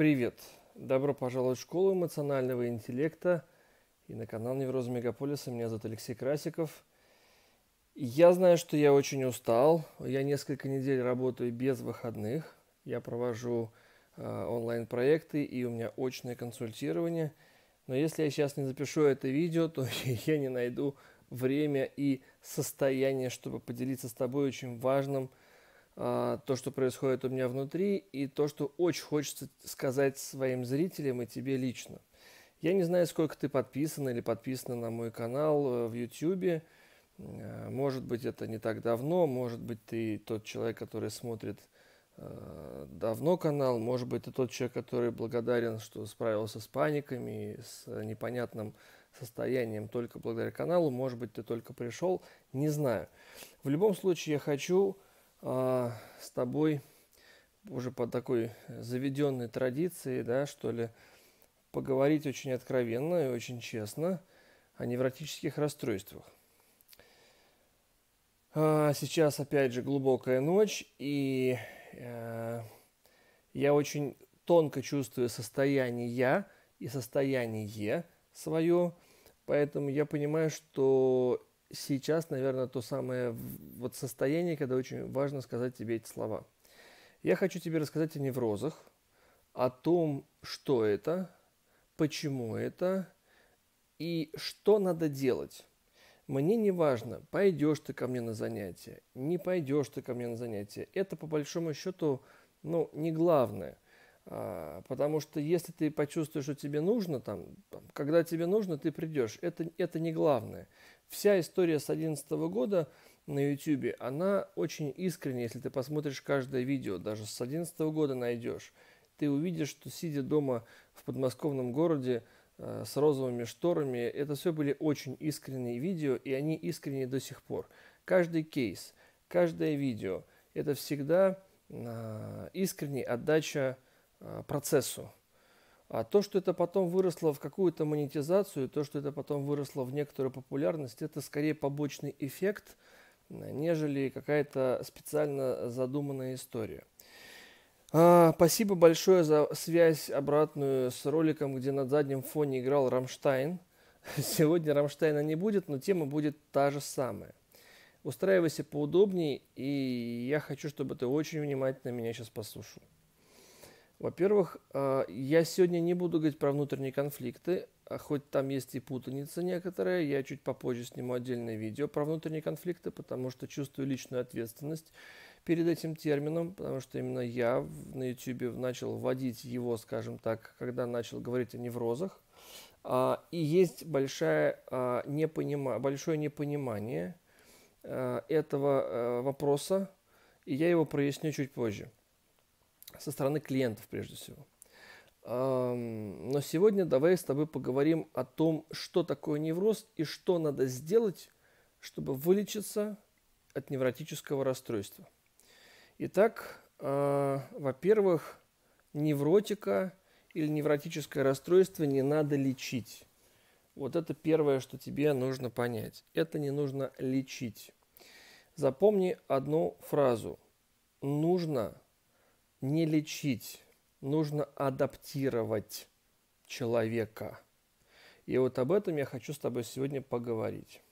Привет! Добро пожаловать в школу эмоционального интеллекта и на канал Невроз Мегаполиса. Меня зовут Алексей Красиков. Я знаю, что я очень устал. Я несколько недель работаю без выходных. Я провожу э, онлайн-проекты и у меня очное консультирование. Но если я сейчас не запишу это видео, то я не найду время и состояние, чтобы поделиться с тобой очень важным а, то, что происходит у меня внутри, и то, что очень хочется сказать своим зрителям и тебе лично. Я не знаю, сколько ты подписан или подписана на мой канал э, в YouTube. Э, может быть, это не так давно, может быть, ты тот человек, который смотрит э, давно канал, может быть, ты тот человек, который благодарен, что справился с паниками, с непонятным состоянием только благодаря каналу, может быть, ты только пришел, не знаю. В любом случае, я хочу а, с тобой уже по такой заведенной традиции, да, что ли, поговорить очень откровенно и очень честно о невротических расстройствах. А, сейчас, опять же, глубокая ночь, и э, я очень тонко чувствую состояние «я» и состояние «е» свое, поэтому я понимаю, что сейчас, наверное, то самое вот состояние, когда очень важно сказать тебе эти слова. Я хочу тебе рассказать о неврозах, о том, что это, почему это и что надо делать. Мне не важно, пойдешь ты ко мне на занятия, не пойдешь ты ко мне на занятия. Это по большому счету, ну, не главное. А, потому что если ты почувствуешь, что тебе нужно, там, когда тебе нужно, ты придешь. Это, это не главное вся история с 2011 года на YouTube, она очень искренняя, если ты посмотришь каждое видео, даже с 2011 года найдешь. Ты увидишь, что сидя дома в подмосковном городе э, с розовыми шторами, это все были очень искренние видео, и они искренние до сих пор. Каждый кейс, каждое видео – это всегда э, а, искренняя отдача э, процессу, а то, что это потом выросло в какую-то монетизацию, то, что это потом выросло в некоторую популярность, это скорее побочный эффект, э, нежели какая-то специально задуманная история. А, спасибо большое за связь обратную с роликом, где на заднем фоне играл Рамштайн. Сегодня Рамштайна не будет, но тема будет та же самая. Устраивайся поудобнее, и я хочу, чтобы ты очень внимательно меня сейчас послушал. Во-первых, а, я сегодня не буду говорить про внутренние конфликты, а хоть там есть и путаница некоторая, я чуть попозже сниму отдельное видео про внутренние конфликты, потому что чувствую личную ответственность перед этим термином, потому что именно я на YouTube начал вводить его, скажем так, когда начал говорить о неврозах. А, и есть большое, непонима... большое непонимание этого вопроса, и я его проясню чуть позже со стороны клиентов прежде всего. Но сегодня давай с тобой поговорим о том, что такое невроз и что надо сделать, чтобы вылечиться от невротического расстройства. Итак, э, во-первых, невротика или невротическое расстройство не надо лечить. Вот это первое, что тебе нужно понять. Это не нужно лечить. Запомни одну фразу. Нужно не лечить, нужно адаптировать человека. И вот об этом я хочу с тобой сегодня поговорить.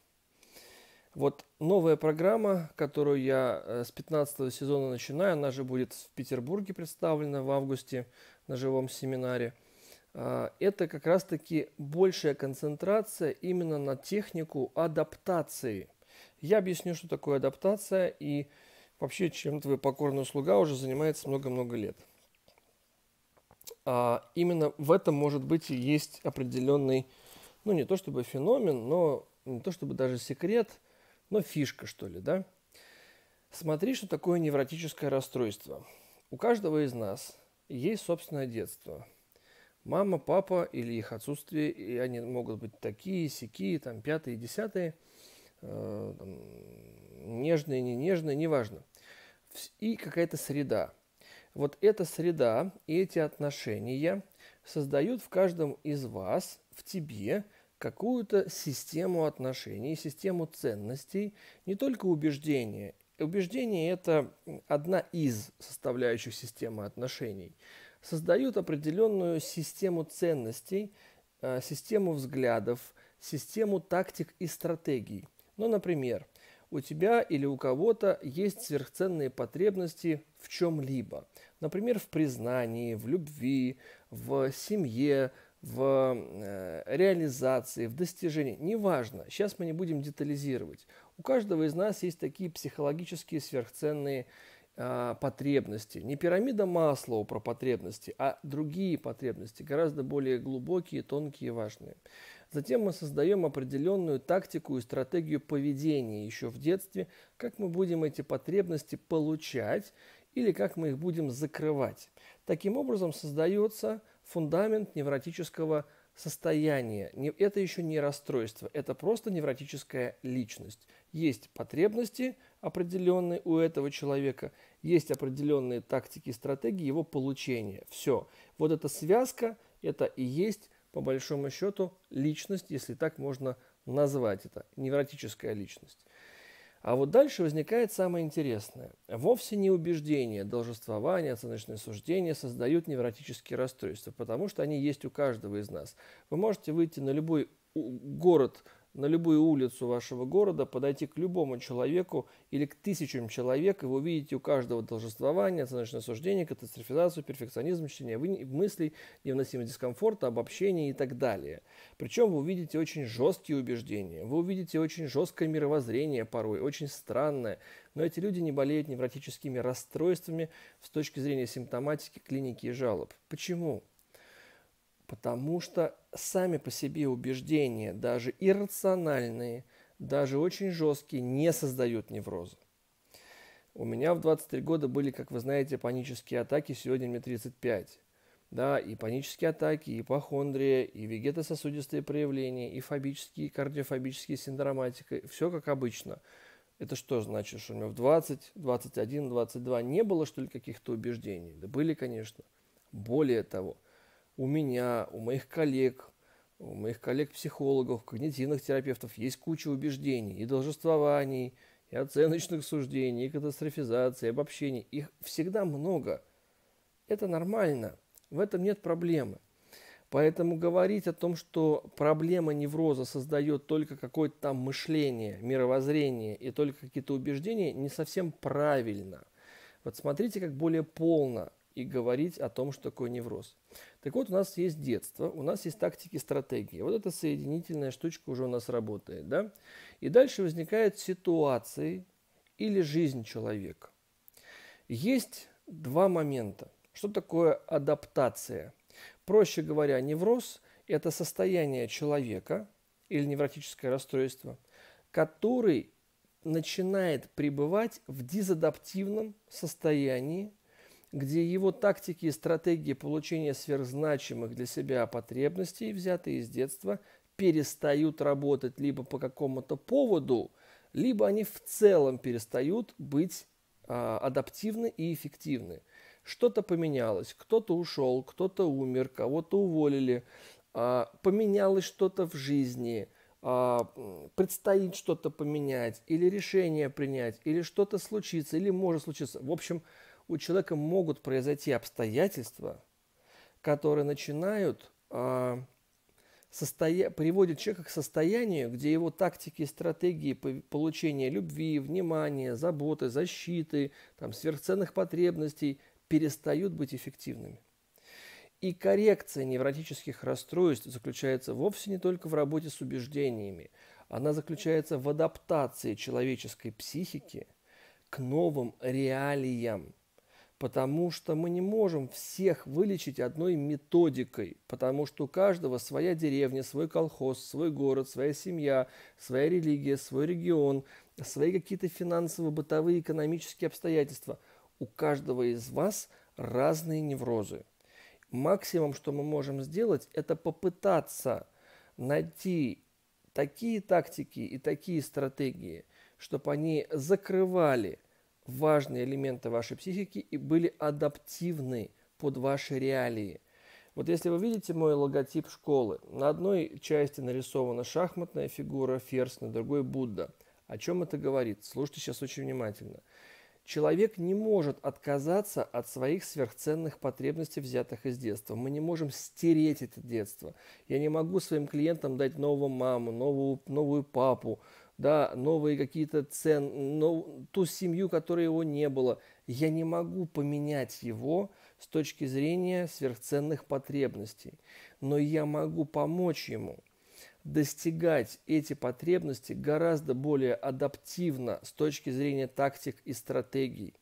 Вот новая программа, которую я э, с 15 сезона начинаю, она же будет в Петербурге представлена в августе на живом семинаре. А, это как раз-таки большая концентрация именно на технику адаптации. Я объясню, что такое адаптация и адаптация вообще чем твой покорный слуга уже занимается много-много лет. А именно в этом, может быть, и есть определенный, ну не то чтобы феномен, но не то чтобы даже секрет, но фишка, что ли, да? Смотри, что такое невротическое расстройство. У каждого из нас есть собственное детство. Мама, папа или их отсутствие, и они могут быть такие, сякие, там, пятые, десятые э, – там, нежные, не нежные, неважно и какая-то среда. Вот эта среда и эти отношения создают в каждом из вас, в тебе, какую-то систему отношений, систему ценностей, не только убеждения. Убеждения это одна из составляющих системы отношений. Создают определенную систему ценностей, э, систему взглядов, систему тактик и стратегий. Ну, например, у тебя или у кого-то есть сверхценные потребности в чем-либо. Например, в признании, в любви, в семье, в э, реализации, в достижении. Неважно, сейчас мы не будем детализировать. У каждого из нас есть такие психологические сверхценные э, потребности. Не пирамида Маслоу про потребности, а другие потребности, гораздо более глубокие, тонкие и важные. Затем мы создаем определенную тактику и стратегию поведения еще в детстве, как мы будем эти потребности получать или как мы их будем закрывать. Таким образом создается фундамент невротического состояния. Это еще не расстройство, это просто невротическая личность. Есть потребности определенные у этого человека, есть определенные тактики и стратегии его получения. Все. Вот эта связка, это и есть по большому счету, личность, если так можно назвать это, невротическая личность. А вот дальше возникает самое интересное. Вовсе не убеждения, должествования, оценочные суждения создают невротические расстройства, потому что они есть у каждого из нас. Вы можете выйти на любой город, на любую улицу вашего города, подойти к любому человеку или к тысячам человек, и вы увидите у каждого должествование, оценочное суждение, катастрофизацию, перфекционизм, чтение мыслей, невыносимость дискомфорта, обобщение и так далее. Причем вы увидите очень жесткие убеждения, вы увидите очень жесткое мировоззрение порой, очень странное, но эти люди не болеют невротическими расстройствами с точки зрения симптоматики, клиники и жалоб. Почему? Потому что сами по себе убеждения, даже иррациональные, даже очень жесткие, не создают невроза. У меня в 23 года были, как вы знаете, панические атаки, сегодня мне 35. Да, и панические атаки, и ипохондрия, и вегетососудистые проявления, и фобические, и кардиофобические синдроматика. Все как обычно. Это что значит, что у меня в 20, 21, 22 не было, что ли, каких-то убеждений? Да были, конечно. Более того – у меня, у моих коллег, у моих коллег-психологов, когнитивных терапевтов есть куча убеждений и должествований, и оценочных суждений, и катастрофизации, и обобщений. Их всегда много. Это нормально. В этом нет проблемы. Поэтому говорить о том, что проблема невроза создает только какое-то там мышление, мировоззрение и только какие-то убеждения, не совсем правильно. Вот смотрите, как более полно и говорить о том, что такое невроз. Так вот, у нас есть детство, у нас есть тактики, стратегии. Вот эта соединительная штучка уже у нас работает. Да? И дальше возникают ситуации или жизнь человека. Есть два момента. Что такое адаптация? Проще говоря, невроз – это состояние человека или невротическое расстройство, который начинает пребывать в дезадаптивном состоянии где его тактики и стратегии получения сверхзначимых для себя потребностей, взятые из детства, перестают работать либо по какому-то поводу, либо они в целом перестают быть а, адаптивны и эффективны. Что-то поменялось, кто-то ушел, кто-то умер, кого-то уволили, а, поменялось что-то в жизни а, – предстоит что-то поменять, или решение принять, или что-то случится, или может случиться. В общем, у человека могут произойти обстоятельства, которые начинают э, а, состоя... приводят человека к состоянию, где его тактики и стратегии получения любви, внимания, заботы, защиты, там, сверхценных потребностей перестают быть эффективными. И коррекция невротических расстройств заключается вовсе не только в работе с убеждениями. Она заключается в адаптации человеческой психики к новым реалиям – потому что мы не можем всех вылечить одной методикой, потому что у каждого своя деревня, свой колхоз, свой город, своя семья, своя религия, свой регион, свои какие-то финансовые, бытовые экономические обстоятельства. У каждого из вас разные неврозы. Максимум, что мы можем сделать, это попытаться найти такие тактики и такие стратегии, чтобы они закрывали – важные элементы вашей психики и были адаптивны под ваши реалии. Вот если вы видите мой логотип школы, на одной части нарисована шахматная фигура ферзь, на другой Будда. О чем это говорит? Слушайте сейчас очень внимательно. Человек не может отказаться от своих сверхценных потребностей, взятых из детства. Мы не можем стереть это детство. Я не могу своим клиентам дать нового маму, новую, новую папу, да, новые какие-то цен, нов... ту семью, которой его не было. Я не могу поменять его с точки зрения сверхценных потребностей, но я могу помочь ему достигать эти потребности гораздо более адаптивно с точки зрения тактик и стратегий.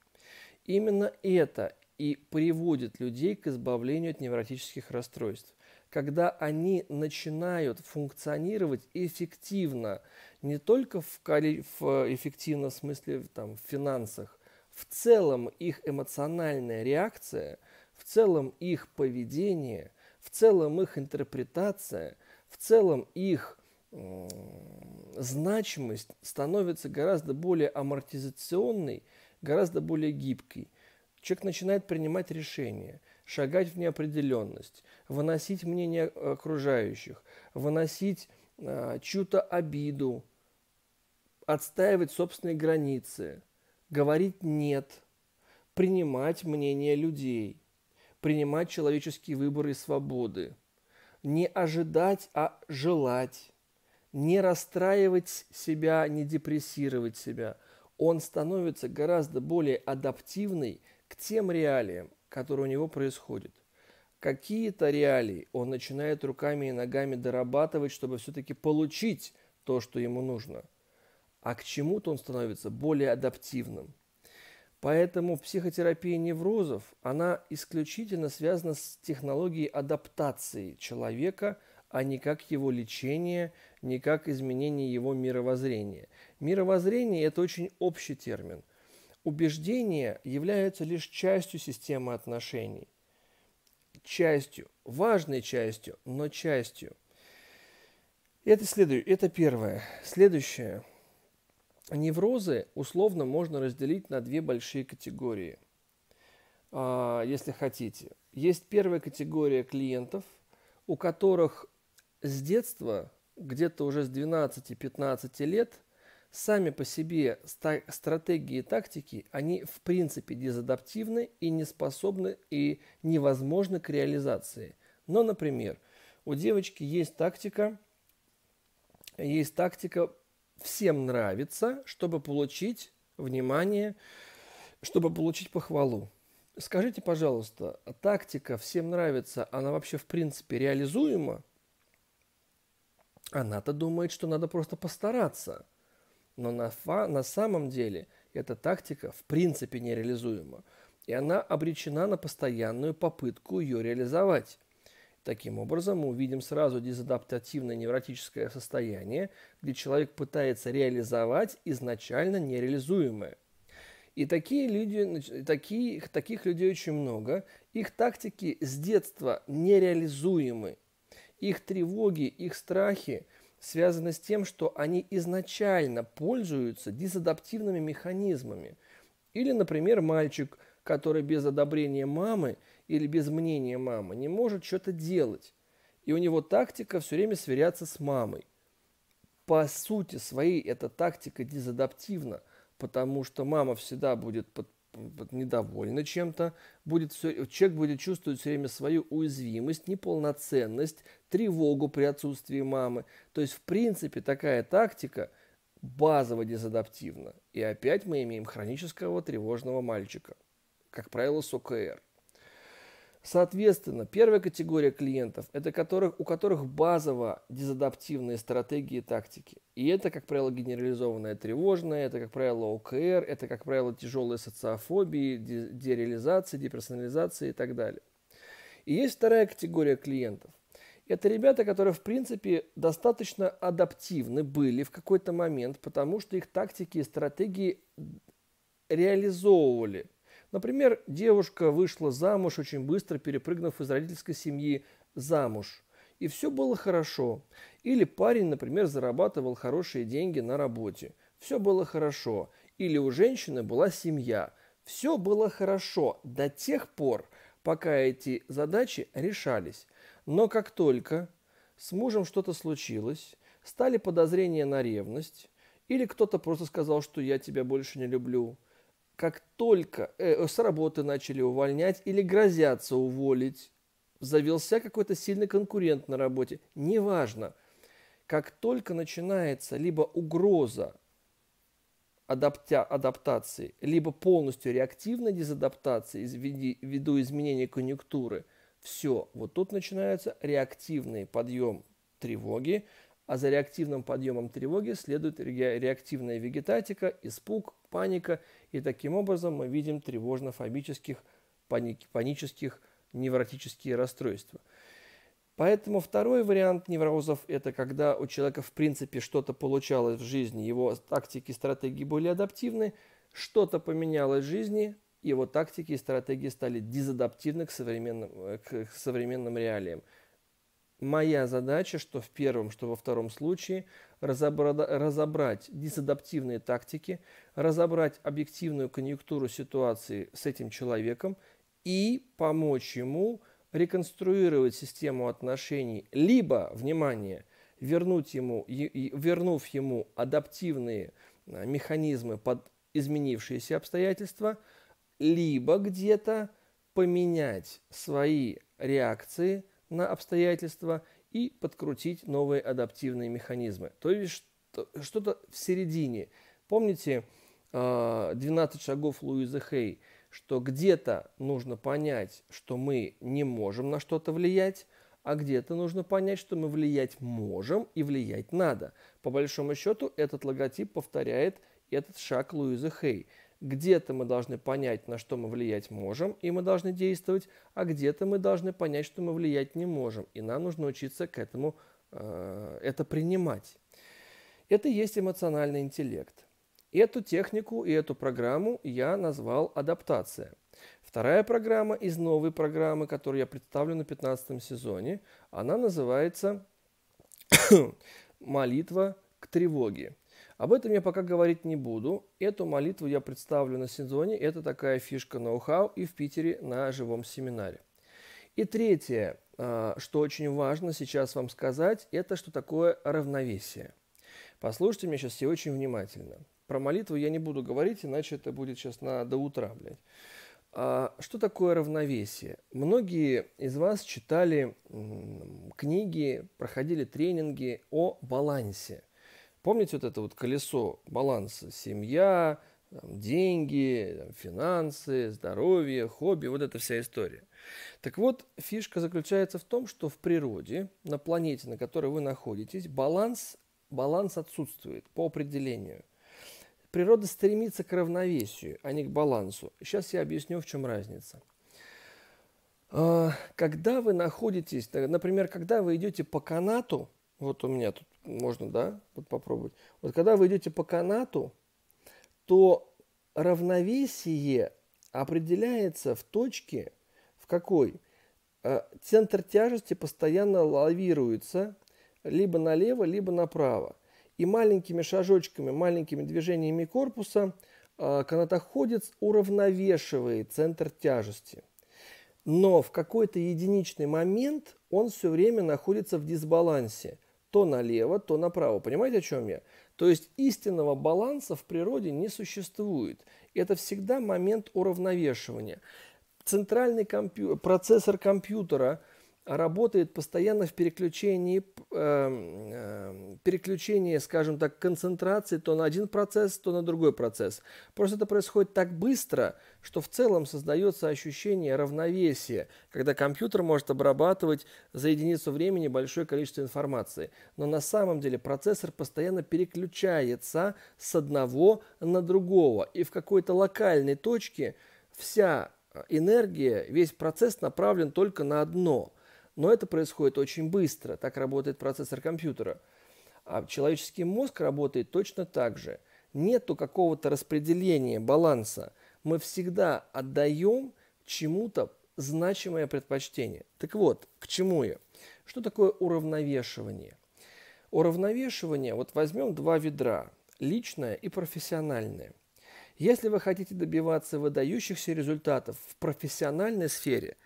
Именно это и приводит людей к избавлению от невротических расстройств когда они начинают функционировать эффективно, не только в, в э, эффективном смысле там, в финансах, в целом их эмоциональная реакция, в целом их поведение, в целом их интерпретация, в целом их значимость становится гораздо более амортизационной, гораздо более гибкой. Человек начинает принимать решения – шагать в неопределенность, выносить мнение окружающих, выносить э, чью-то обиду, отстаивать собственные границы, говорить «нет», принимать мнение людей, принимать человеческие выборы и свободы, не ожидать, а желать, не расстраивать себя, не депрессировать себя. Он становится гораздо более адаптивный к тем реалиям, который у него происходит. Какие-то реалии он начинает руками и ногами дорабатывать, чтобы все-таки получить то, что ему нужно. А к чему-то он становится более адаптивным. Поэтому психотерапия неврозов, она исключительно связана с технологией адаптации человека, а не как его лечение, не как изменение его мировоззрения. Мировоззрение – это очень общий термин – убеждения являются лишь частью системы отношений. Частью, важной частью, но частью. Это, следует, это первое. Следующее. Неврозы условно можно разделить на две большие категории, а, если хотите. Есть первая категория клиентов, у которых с детства, где-то уже с 12-15 лет – Сами по себе стратегии и тактики, они в принципе дезадаптивны и не способны и невозможны к реализации. Но, например, у девочки есть тактика, есть тактика всем нравится, чтобы получить внимание, чтобы получить похвалу. Скажите, пожалуйста, тактика всем нравится, она вообще в принципе реализуема? Она-то думает, что надо просто постараться – но на, фа, на самом деле эта тактика в принципе нереализуема, и она обречена на постоянную попытку ее реализовать. Таким образом, мы увидим сразу дезадаптативное невротическое состояние, где человек пытается реализовать изначально нереализуемое. И такие люди, такие, таких людей очень много. Их тактики с детства нереализуемы. Их тревоги, их страхи связано с тем, что они изначально пользуются дезадаптивными механизмами. Или, например, мальчик, который без одобрения мамы или без мнения мамы не может что-то делать. И у него тактика все время сверяться с мамой. По сути своей эта тактика дезадаптивна, потому что мама всегда будет под недовольна чем-то, будет все, человек будет чувствовать все время свою уязвимость, неполноценность, тревогу при отсутствии мамы. То есть, в принципе, такая тактика базово дезадаптивна. И опять мы имеем хронического тревожного мальчика, как правило, с ОКР. Соответственно, первая категория клиентов – это которых, у которых базово дезадаптивные стратегии и тактики. И это, как правило, генерализованная тревожная, это, как правило, ОКР, это, как правило, тяжелые социофобии, дереализации, деперсонализации и так далее. И есть вторая категория клиентов. Это ребята, которые, в принципе, достаточно адаптивны были в какой-то момент, потому что их тактики и стратегии реализовывали – Например, девушка вышла замуж очень быстро, перепрыгнув из родительской семьи замуж. И все было хорошо. Или парень, например, зарабатывал хорошие деньги на работе. Все было хорошо. Или у женщины была семья. Все было хорошо до тех пор, пока эти задачи решались. Но как только с мужем что-то случилось, стали подозрения на ревность, или кто-то просто сказал, что я тебя больше не люблю, как только э, э, с работы начали увольнять или грозятся уволить, завелся какой-то сильный конкурент на работе, неважно, как только начинается либо угроза адаптя, адаптации, либо полностью реактивной дезадаптации ввиду изменения конъюнктуры, все, вот тут начинается реактивный подъем тревоги, а за реактивным подъемом тревоги следует реактивная вегетатика, испуг, паника, и таким образом мы видим тревожно-фобических, панических, невротические расстройства. Поэтому второй вариант неврозов – это когда у человека в принципе что-то получалось в жизни, его тактики и стратегии были адаптивны, что-то поменялось в жизни, его тактики и стратегии стали дезадаптивны к современным, э, к современным реалиям. Моя задача, что в первом, что во втором случае, разобрать дисадаптивные тактики, разобрать объективную конъюнктуру ситуации с этим человеком и помочь ему реконструировать систему отношений, либо, внимание, вернуть ему, вернув ему адаптивные а, механизмы под изменившиеся обстоятельства, либо где-то поменять свои реакции – на обстоятельства и подкрутить новые адаптивные механизмы. То есть что-то в середине. Помните 12 а, шагов Луизы Хей, что где-то нужно понять, что мы не можем на что-то влиять, а где-то нужно понять, что мы влиять можем и влиять надо. По большому счету этот логотип повторяет этот шаг Луизы Хей – где-то мы должны понять, на что мы влиять можем, и мы должны действовать, а где-то мы должны понять, что мы влиять не можем, и нам нужно учиться к этому, э, это принимать. Это и есть эмоциональный интеллект. Эту технику и эту программу я назвал адаптация. Вторая программа из новой программы, которую я представлю на 15 сезоне, она называется «Молитва к тревоге». Об этом я пока говорить не буду. Эту молитву я представлю на сезоне. Это такая фишка ноу-хау и в Питере на живом семинаре. И третье, а, что очень важно сейчас вам сказать, это что такое равновесие. Послушайте меня сейчас все очень внимательно. Про молитву я не буду говорить, иначе это будет сейчас на до утра, блядь. А, что такое равновесие? Многие из вас читали книги, проходили тренинги о балансе – Помните вот это вот колесо баланса? Семья, там, деньги, там, финансы, здоровье, хобби, вот эта вся история. Так вот, фишка заключается в том, что в природе, на планете, на которой вы находитесь, баланс, баланс отсутствует по определению. Природа стремится к равновесию, а не к балансу. Сейчас я объясню, в чем разница. А, когда вы находитесь, например, когда вы идете по канату, вот у меня тут можно, да, вот попробовать. Вот когда вы идете по канату, то равновесие определяется в точке, в какой э, центр тяжести постоянно лавируется либо налево, либо направо. И маленькими шажочками, маленькими движениями корпуса э, канатоходец уравновешивает центр тяжести. Но в какой-то единичный момент он все время находится в дисбалансе – то налево, то направо. Понимаете, о чем я? То есть истинного баланса в природе не существует. Это всегда момент уравновешивания. Центральный компью... процессор компьютера – работает постоянно в переключении, эм, э, переключении, скажем так, концентрации то на один процесс, то на другой процесс. Просто это происходит так быстро, что в целом создается ощущение равновесия, когда компьютер может обрабатывать за единицу времени большое количество информации. Но на самом деле процессор постоянно переключается с одного на другого. И в какой-то локальной точке вся э, энергия, весь процесс направлен только на одно – но это происходит очень быстро. Так работает процессор компьютера. А человеческий мозг работает точно так же. Нету какого-то распределения, баланса. Мы всегда отдаем чему-то значимое предпочтение. Так вот, к чему я? Что такое уравновешивание? Уравновешивание, вот возьмем два ведра, личное и профессиональное – если вы хотите добиваться выдающихся результатов в профессиональной сфере,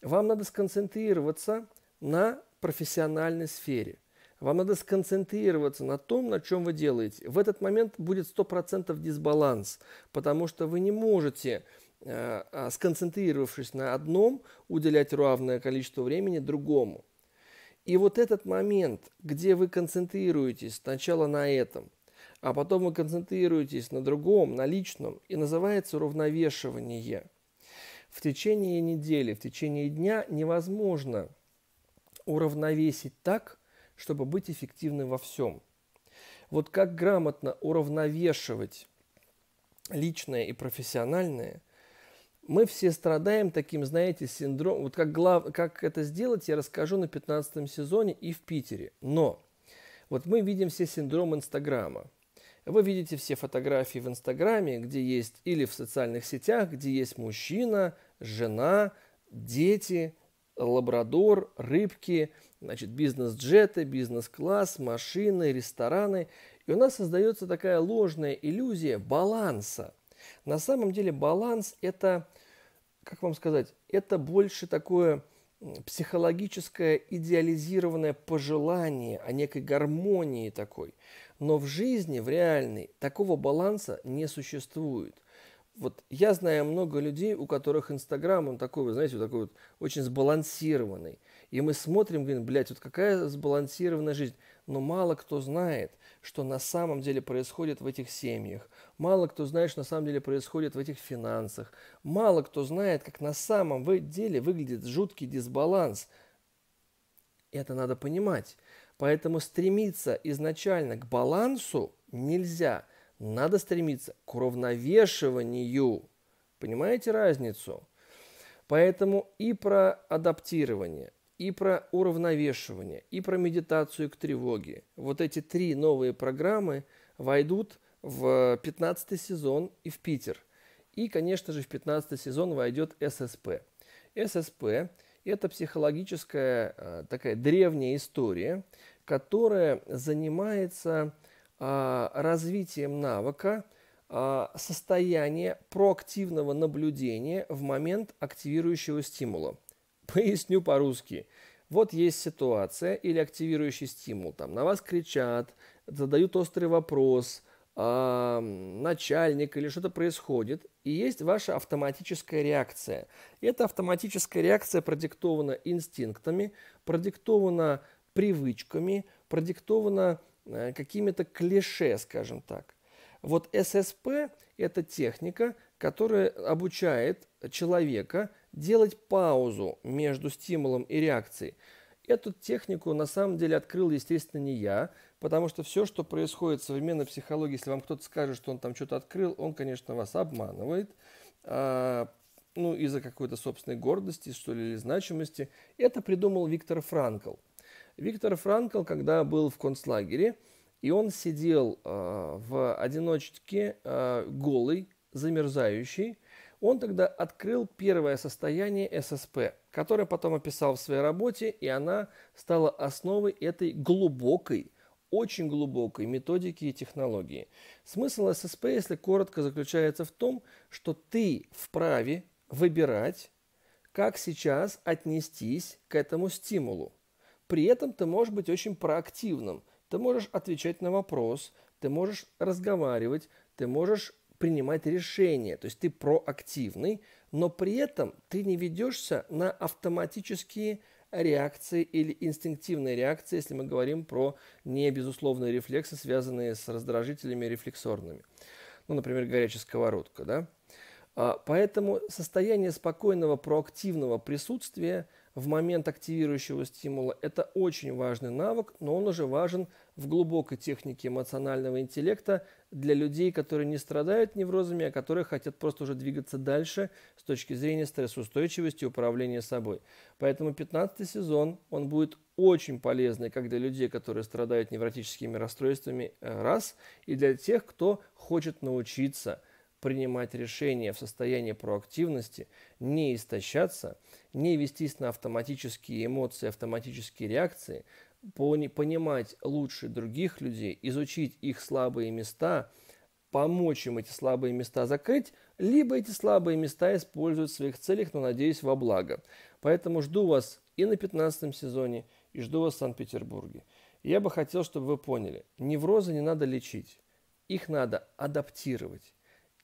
вам надо сконцентрироваться на профессиональной сфере. Вам надо сконцентрироваться на том, на чем вы делаете. В этот момент будет 100% дисбаланс, потому что вы не можете э, а, сконцентрировавшись на одном, уделять равное количество времени другому. И вот этот момент, где вы концентрируетесь сначала на этом, а потом вы концентрируетесь на другом, на личном, и называется уравновешивание. В течение недели, в течение дня невозможно уравновесить так, чтобы быть эффективным во всем. Вот как грамотно уравновешивать личное и профессиональное, мы все страдаем таким, знаете, синдромом. Вот как, глав... как это сделать, я расскажу на 15 сезоне и в Питере. Но вот мы видим все синдром Инстаграма. Вы видите все фотографии в Инстаграме, где есть, или в социальных сетях, где есть мужчина, жена, дети, лабрадор, рыбки, значит, бизнес-джеты, бизнес-класс, машины, рестораны. И у нас создается такая ложная иллюзия баланса. На самом деле баланс – это, как вам сказать, это больше такое психологическое идеализированное пожелание о а некой гармонии такой. Но в жизни, в реальной, такого баланса не существует. Вот я знаю много людей, у которых Инстаграм, он такой, вы знаете, вот такой вот очень сбалансированный. И мы смотрим, говорим, блядь, вот какая сбалансированная жизнь. Но мало кто знает, что на самом деле происходит в этих семьях. Мало кто знает, что на самом деле происходит в этих финансах. Мало кто знает, как на самом деле выглядит жуткий дисбаланс. Это надо понимать. Поэтому стремиться изначально к балансу нельзя. Надо стремиться к уравновешиванию. Понимаете разницу? Поэтому и про адаптирование, и про уравновешивание, и про медитацию к тревоге. Вот эти три новые программы войдут в 15 сезон и в Питер. И, конечно же, в 15 сезон войдет ССП. ССП это психологическая э, такая древняя история, которая занимается а, развитием навыка а, состояния проактивного наблюдения в момент активирующего стимула. Поясню по-русски. Вот есть ситуация или активирующий стимул. Там на вас кричат, задают острый вопрос – э, начальник или что-то происходит, и есть ваша автоматическая реакция. И эта автоматическая реакция продиктована инстинктами, продиктована привычками, продиктована э, какими-то клише, скажем так. Вот ССП – это техника, которая обучает человека делать паузу между стимулом и реакцией – Эту технику на самом деле открыл, естественно, не я, потому что все, что происходит в современной психологии, если вам кто-то скажет, что он там что-то открыл, он, конечно, вас обманывает, а, ну, из-за какой-то собственной гордости, что ли, или значимости. Это придумал Виктор Франкл. Виктор Франкл, когда был в концлагере, и он сидел а, в одиночке а, голый, замерзающий, он тогда открыл первое состояние ССП, которое потом описал в своей работе, и она стала основой этой глубокой, очень глубокой методики и технологии. Смысл ССП, если коротко, заключается в том, что ты вправе выбирать, как сейчас отнестись к этому стимулу. При этом ты можешь быть очень проактивным. Ты можешь отвечать на вопрос, ты можешь разговаривать, ты можешь принимать решения. То есть ты проактивный, но при этом ты не ведешься на автоматические реакции или инстинктивные реакции, если мы говорим про небезусловные рефлексы, связанные с раздражителями рефлексорными. Ну, например, горячая сковородка, да? А, поэтому состояние спокойного проактивного присутствия в момент активирующего стимула – это очень важный навык, но он уже важен в глубокой технике эмоционального интеллекта для людей, которые не страдают неврозами, а которые хотят просто уже двигаться дальше с точки зрения стрессоустойчивости и управления собой. Поэтому 15 сезон, он будет очень полезный как для людей, которые страдают невротическими расстройствами, э, раз, и для тех, кто хочет научиться принимать решения в состоянии проактивности, не истощаться, не вестись на автоматические эмоции, автоматические реакции – понимать лучше других людей, изучить их слабые места, помочь им эти слабые места закрыть, либо эти слабые места использовать в своих целях, но, надеюсь, во благо. Поэтому жду вас и на 15 сезоне, и жду вас в Санкт-Петербурге. Я бы хотел, чтобы вы поняли, неврозы не надо лечить, их надо адаптировать.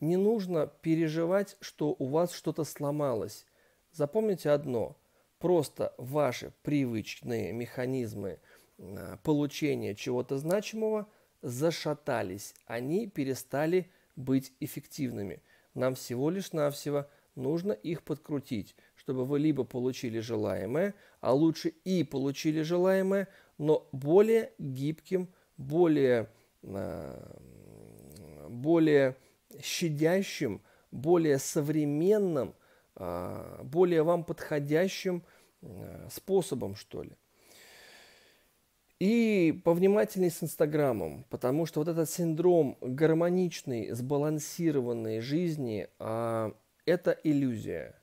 Не нужно переживать, что у вас что-то сломалось. Запомните одно – просто ваши привычные механизмы а, получения чего-то значимого зашатались, они перестали быть эффективными. Нам всего лишь навсего нужно их подкрутить, чтобы вы либо получили желаемое, а лучше и получили желаемое, но более гибким, более, а, более щадящим, более современным, а, более вам подходящим Э, способом, что ли. И повнимательней с Инстаграмом, потому что вот этот синдром гармоничной, сбалансированной жизни а, – это иллюзия.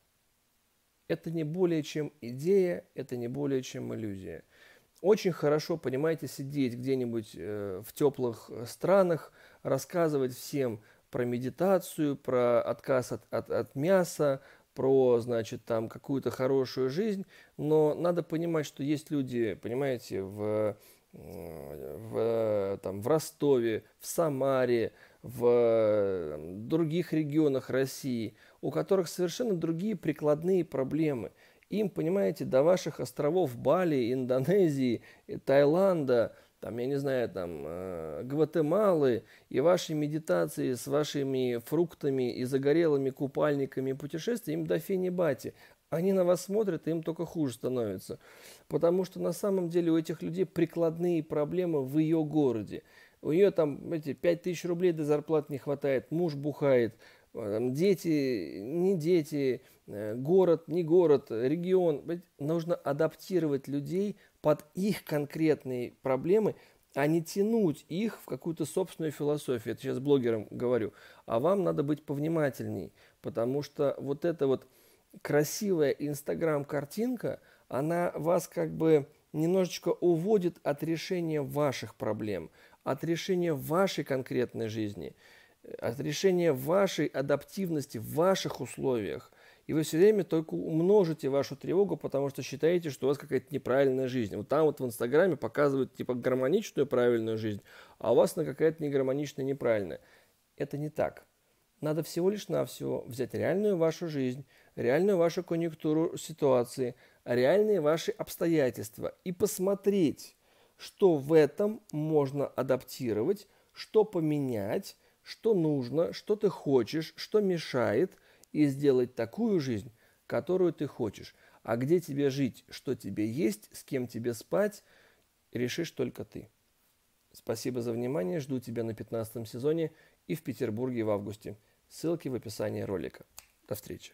Это не более чем идея, это не более чем иллюзия. Очень хорошо, понимаете, сидеть где-нибудь э, в теплых э, странах, рассказывать всем про медитацию, про отказ от, от, от мяса, про, значит, там какую-то хорошую жизнь, но надо понимать, что есть люди, понимаете, в, э, в, там, в Ростове, в Самаре, в других регионах России, у которых совершенно другие прикладные проблемы. Им, понимаете, до ваших островов Бали, Индонезии, э, Таиланда – там, я не знаю, там, э, Гватемалы, и ваши медитации с вашими фруктами и загорелыми купальниками путешествий, им до фини бати. Они на вас смотрят, и им только хуже становится. Потому что на самом деле у этих людей прикладные проблемы в ее городе. У нее там эти 5 тысяч рублей до зарплаты не хватает, муж бухает, э, там, дети, не дети, э, город, не город, регион. Нужно адаптировать людей под их конкретные проблемы, а не тянуть их в какую-то собственную философию. Это сейчас блогерам говорю. А вам надо быть повнимательней, потому что вот эта вот красивая инстаграм-картинка, она вас как бы немножечко уводит от решения ваших проблем, от решения вашей конкретной жизни, э, от решения вашей адаптивности в ваших условиях – и вы все время только умножите вашу тревогу, потому что считаете, что у вас какая-то неправильная жизнь. Вот там вот в Инстаграме показывают типа гармоничную правильную жизнь, а у вас на какая-то негармоничная неправильная. Это не так. Надо всего лишь навсего взять реальную вашу жизнь, реальную вашу конъюнктуру ситуации, реальные ваши обстоятельства и посмотреть, что в этом можно адаптировать, что поменять, что нужно, что ты хочешь, что мешает, и сделать такую жизнь, которую ты хочешь. А где тебе жить, что тебе есть, с кем тебе спать, решишь только ты. Спасибо за внимание, жду тебя на 15 сезоне и в Петербурге в августе. Ссылки в описании ролика. До встречи.